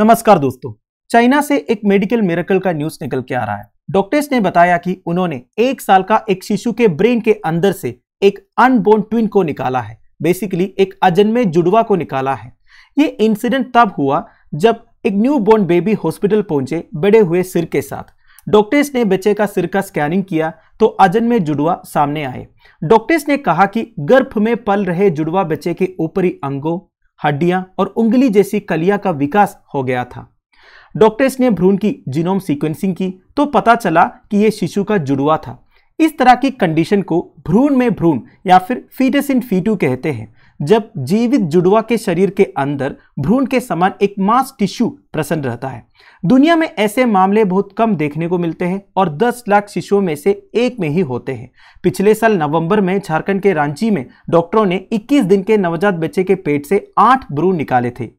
नमस्कार दोस्तों चाइना से एक मेडिकल मेरेकल का न्यूज निकल के आ रहा है डॉक्टर्स ने बताया कि उन्होंने एक साल का एक शिशु के ब्रेन के अंदर से एक अनबोर्न ट्विन को निकाला है बेसिकली एक अजन्मे जुड़वा को निकाला है ये इंसिडेंट तब हुआ जब एक न्यू बोर्न बेबी हॉस्पिटल पहुंचे बड़े हुए सिर के साथ डॉक्टर्स ने बच्चे का सिर का स्कैनिंग किया तो अजन में जुड़वा सामने आए डॉक्टर्स ने कहा कि गर्भ में पल रहे जुड़वा बच्चे के ऊपरी अंगों हड्डियां और उंगली जैसी कलिया का विकास हो गया था डॉक्टर्स ने भ्रूण की जीनोम सीक्वेंसिंग की तो पता चला कि यह शिशु का जुड़वा था इस तरह की कंडीशन को भ्रूण में भ्रूण या फिर फीटस इन फीटू कहते हैं जब जीवित जुड़वा के शरीर के अंदर भ्रूण के समान एक मास टिश्यू प्रसन्न रहता है दुनिया में ऐसे मामले बहुत कम देखने को मिलते हैं और 10 लाख शिशुओं में से एक में ही होते हैं पिछले साल नवंबर में झारखंड के रांची में डॉक्टरों ने 21 दिन के नवजात बच्चे के पेट से आठ भ्रूण निकाले थे